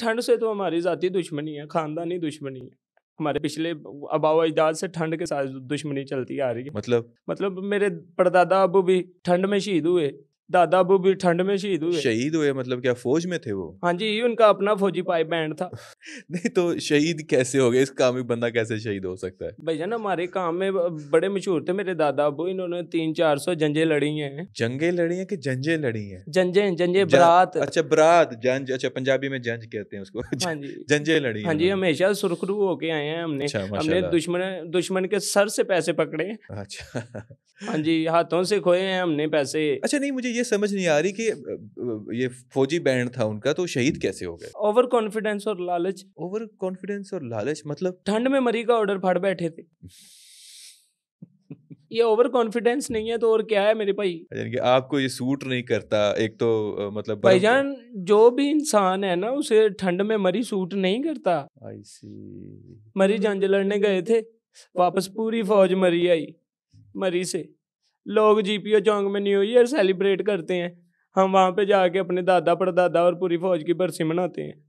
ठंड से तो हमारी ज़ाती दुश्मनी है खानदानी दुश्मनी है हमारे पिछले अबाव अजदाद से ठंड के साथ दुश्मनी चलती आ रही है मतलब मतलब मेरे परदादा अबू भी ठंड में शहीद हुए दादा अबू भी ठंड में शहीद हुए शहीद हुए मतलब क्या फौज में थे वो हाँ जी उनका अपना फौजी पाई बैंड था नहीं तो शहीद कैसे हो गए इस काम में बंदा कैसे शहीद हो सकता है भाई जान हमारे काम में बड़े मशहूर थे मेरे दादा अबू इन्होंने तीन चार सौ जंजे लड़ी हैं जंगे लड़ी हैं कि जंजे लड़ी हैं जंजे जंजे बरात अच्छा बरात जंज अच्छा पंजाबी में जंज कहते हैं उसको हाँ जी जंजे लड़ी हाँ जी हमेशा सुरखरू होके आए हैं हमने अच्छा, हमने दुश्मन दुश्मन के सर से पैसे पकड़े अच्छा हाँ जी हाथों से खोए हैं हमने पैसे अच्छा नहीं मुझे ये समझ नहीं आ रही कि ये फौजी बैंड था उनका तो शहीद कैसे हो गए ओवर कॉन्फिडेंस और लालच लालच ओवर कॉन्फिडेंस और लालच मतलब ठंड में मरी का ऑर्डर फाड़ बैठे थे ये ओवर कॉन्फिडेंस नहीं है तो और क्या है मेरे भाई कि आपको ये सूट नहीं करता एक तो मतलब भाईजान जो भी इंसान है ना उसे ठंड में मरी सूट नहीं करता आई सी मरी जंज लड़ने गए थे वापस पूरी फौज मरी आई मरी से लोग जीपीओ चौंक में न्यू ईयर सेलिब्रेट करते हैं हम वहाँ पे जाके अपने दादा परदादा और पूरी फौज की बरसी मनाते हैं